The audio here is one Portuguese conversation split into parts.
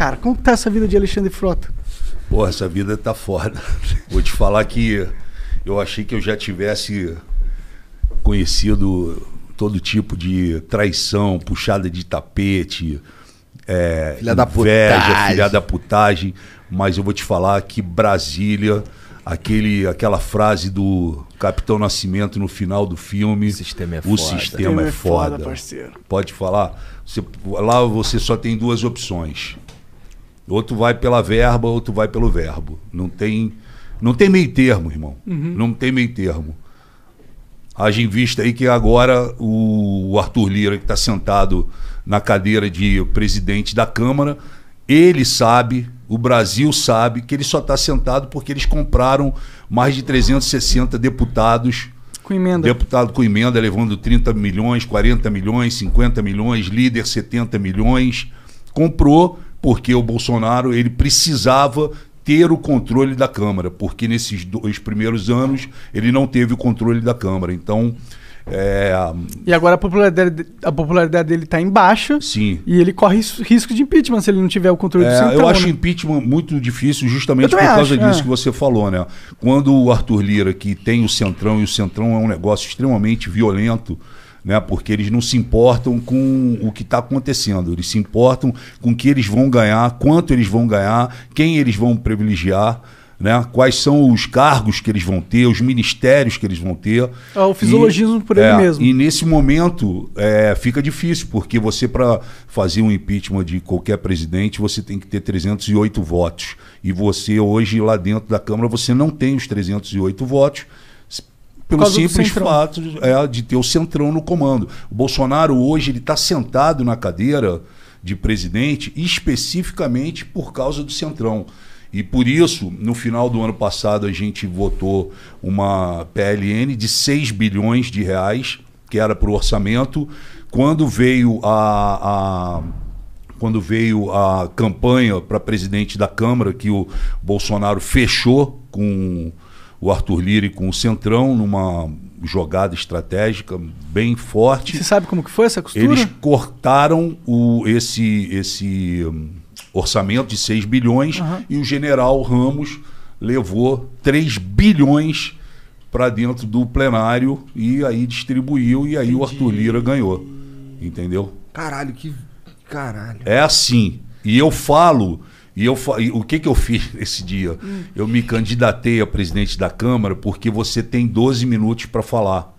cara? Como tá essa vida de Alexandre Frota? Pô, essa vida tá foda. Vou te falar que eu achei que eu já tivesse conhecido todo tipo de traição, puxada de tapete, é, filha da inveja, putagem. filha da putagem. Mas eu vou te falar que Brasília, aquele, aquela frase do Capitão Nascimento no final do filme. O sistema é o foda. Sistema o sistema é, é foda. foda. parceiro. Pode falar? Você, lá você só tem duas opções. Outro vai pela verba, outro vai pelo verbo. Não tem, não tem meio termo, irmão. Uhum. Não tem meio termo. Haja em vista aí que agora o Arthur Lira, que está sentado na cadeira de presidente da Câmara, ele sabe, o Brasil sabe, que ele só está sentado porque eles compraram mais de 360 deputados. Com emenda. Deputado com emenda, levando 30 milhões, 40 milhões, 50 milhões, líder 70 milhões. Comprou porque o Bolsonaro ele precisava ter o controle da Câmara, porque nesses dois primeiros anos ele não teve o controle da Câmara. Então. É... E agora a popularidade, a popularidade dele está em baixa. Sim. E ele corre risco de impeachment se ele não tiver o controle é, do Centrão. Eu acho né? impeachment muito difícil justamente por causa acho, disso é. que você falou, né? Quando o Arthur Lira, que tem o Centrão, e o Centrão é um negócio extremamente violento, né? Porque eles não se importam com o que está acontecendo, eles se importam com o que eles vão ganhar, quanto eles vão ganhar, quem eles vão privilegiar. Né? Quais são os cargos que eles vão ter, os ministérios que eles vão ter. Ah, o fisiologismo e, por ele é, mesmo. E nesse momento é, fica difícil, porque você, para fazer um impeachment de qualquer presidente, você tem que ter 308 votos. E você, hoje, lá dentro da Câmara, você não tem os 308 votos pelo simples fato de, é, de ter o centrão no comando. O Bolsonaro hoje ele está sentado na cadeira de presidente especificamente por causa do centrão. E por isso, no final do ano passado, a gente votou uma PLN de 6 bilhões de reais, que era para o orçamento. Quando veio a, a quando veio a campanha para presidente da Câmara, que o Bolsonaro fechou com o Arthur Lira com o Centrão numa jogada estratégica bem forte. Você sabe como que foi essa costura? Eles cortaram o, esse, esse hum, orçamento de 6 bilhões uhum. e o general Ramos levou 3 bilhões para dentro do plenário e aí distribuiu e aí Entendi. o Arthur Lira ganhou. Entendeu? Caralho, que. Caralho. É assim. E eu falo e eu, e o que, que eu fiz esse dia? Hum. Eu me candidatei a presidente da Câmara porque você tem 12 minutos para falar.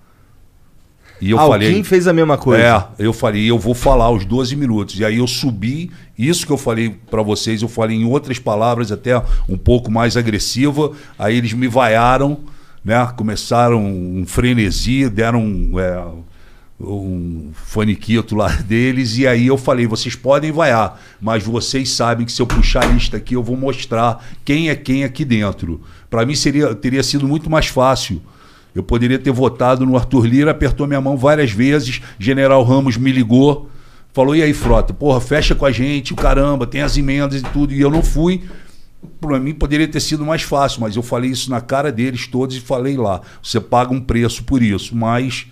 E eu ah, falei, o fez a mesma coisa. É, eu falei, eu vou falar os 12 minutos. E aí eu subi, isso que eu falei para vocês, eu falei em outras palavras, até um pouco mais agressiva. Aí eles me vaiaram, né? Começaram um frenesi, deram é, um faniquito lá deles, e aí eu falei, vocês podem vaiar, mas vocês sabem que se eu puxar a lista aqui, eu vou mostrar quem é quem aqui dentro. Para mim seria, teria sido muito mais fácil. Eu poderia ter votado no Arthur Lira, apertou minha mão várias vezes, General Ramos me ligou, falou, e aí, Frota, porra, fecha com a gente, o caramba, tem as emendas e tudo, e eu não fui. Para mim poderia ter sido mais fácil, mas eu falei isso na cara deles todos e falei lá. Você paga um preço por isso, mas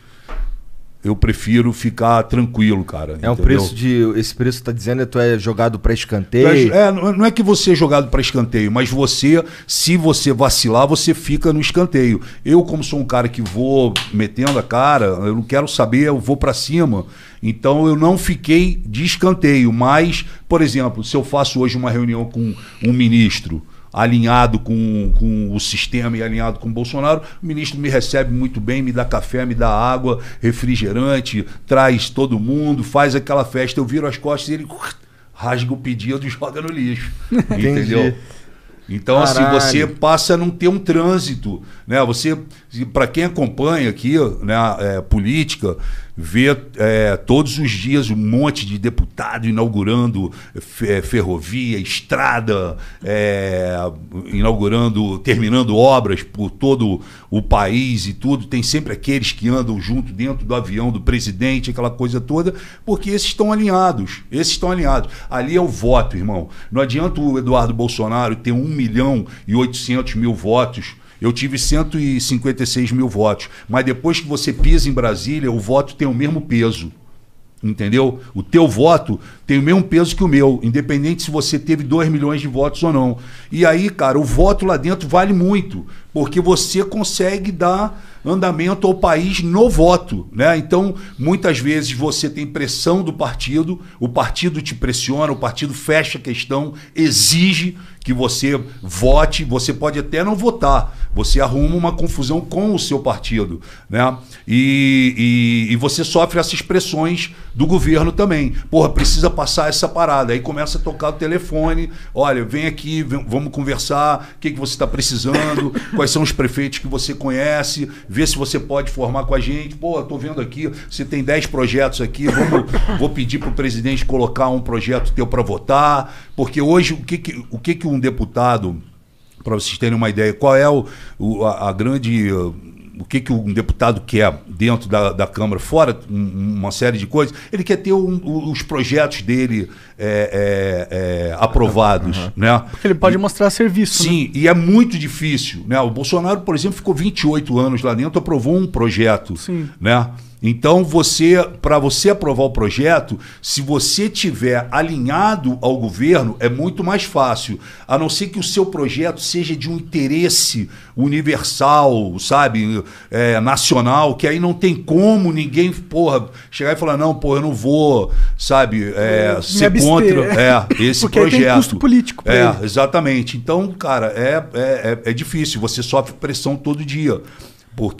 eu prefiro ficar tranquilo, cara. É entendeu? um preço de. Esse preço que tá dizendo é tu é jogado para escanteio. É, não é que você é jogado para escanteio, mas você, se você vacilar, você fica no escanteio. Eu, como sou um cara que vou metendo a cara, eu não quero saber, eu vou para cima. Então eu não fiquei de escanteio. Mas, por exemplo, se eu faço hoje uma reunião com um ministro alinhado com, com o sistema e alinhado com o Bolsonaro, o ministro me recebe muito bem, me dá café, me dá água, refrigerante, traz todo mundo, faz aquela festa, eu viro as costas e ele rasga o pedido e joga no lixo. entendeu? Então, Caralho. assim, você passa a não ter um trânsito. Né? Você, para quem acompanha aqui né, é, política, vê é, todos os dias um monte de deputado inaugurando é, ferrovia, estrada, é, inaugurando, terminando obras por todo o país e tudo. Tem sempre aqueles que andam junto dentro do avião do presidente, aquela coisa toda, porque esses estão alinhados. Esses estão alinhados. Ali é o voto, irmão. Não adianta o Eduardo Bolsonaro ter um milhão e 800 mil votos. Eu tive 156 mil votos. Mas depois que você pisa em Brasília, o voto tem o mesmo peso. Entendeu? O teu voto tem o mesmo peso que o meu, independente se você teve 2 milhões de votos ou não. E aí, cara, o voto lá dentro vale muito porque você consegue dar andamento ao país no voto, né? Então, muitas vezes você tem pressão do partido, o partido te pressiona, o partido fecha a questão, exige que você vote, você pode até não votar, você arruma uma confusão com o seu partido, né? E, e, e você sofre essas pressões do governo também. Porra, precisa passar essa parada. Aí começa a tocar o telefone, olha, vem aqui, vamos conversar, o que, que você está precisando, quais quais são os prefeitos que você conhece, vê se você pode formar com a gente. Pô, estou vendo aqui, você tem 10 projetos aqui, vamos, vou pedir para o presidente colocar um projeto teu para votar, porque hoje o que, que o que, que um deputado, para vocês terem uma ideia, qual é o, o a, a grande o que, que um deputado quer dentro da, da Câmara, fora uma série de coisas, ele quer ter um, os projetos dele é, é, é, aprovados. Uhum. Né? Porque ele pode e, mostrar serviço. Né? Sim, né? e é muito difícil. Né? O Bolsonaro, por exemplo, ficou 28 anos lá dentro, aprovou um projeto. Sim. Né? Então você, para você aprovar o projeto, se você tiver alinhado ao governo, é muito mais fácil. A não ser que o seu projeto seja de um interesse universal, sabe, é, nacional, que aí não tem como ninguém, porra, chegar e falar não, pô, eu não vou, sabe, é, é eu ser contra é, esse Porque projeto. Tem custo político. É, ele. exatamente. Então, cara, é, é, é difícil. Você sofre pressão todo dia, porque